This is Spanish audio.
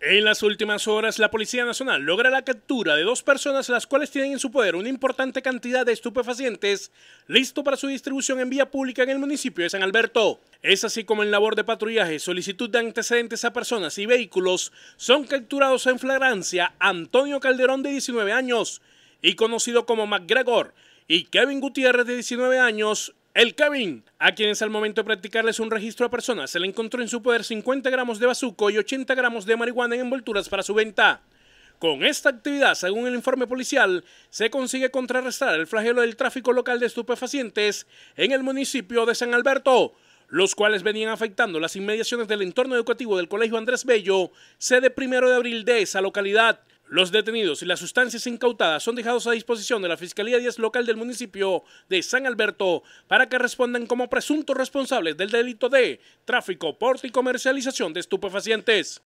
En las últimas horas, la Policía Nacional logra la captura de dos personas las cuales tienen en su poder una importante cantidad de estupefacientes listo para su distribución en vía pública en el municipio de San Alberto. Es así como en labor de patrullaje, solicitud de antecedentes a personas y vehículos, son capturados en flagrancia Antonio Calderón de 19 años y conocido como McGregor y Kevin Gutiérrez de 19 años el Kevin, a quienes al momento de practicarles un registro a personas, se le encontró en su poder 50 gramos de bazuco y 80 gramos de marihuana en envolturas para su venta. Con esta actividad, según el informe policial, se consigue contrarrestar el flagelo del tráfico local de estupefacientes en el municipio de San Alberto, los cuales venían afectando las inmediaciones del entorno educativo del Colegio Andrés Bello, sede primero de abril de esa localidad. Los detenidos y las sustancias incautadas son dejados a disposición de la Fiscalía 10 local del municipio de San Alberto para que respondan como presuntos responsables del delito de tráfico, porte y comercialización de estupefacientes.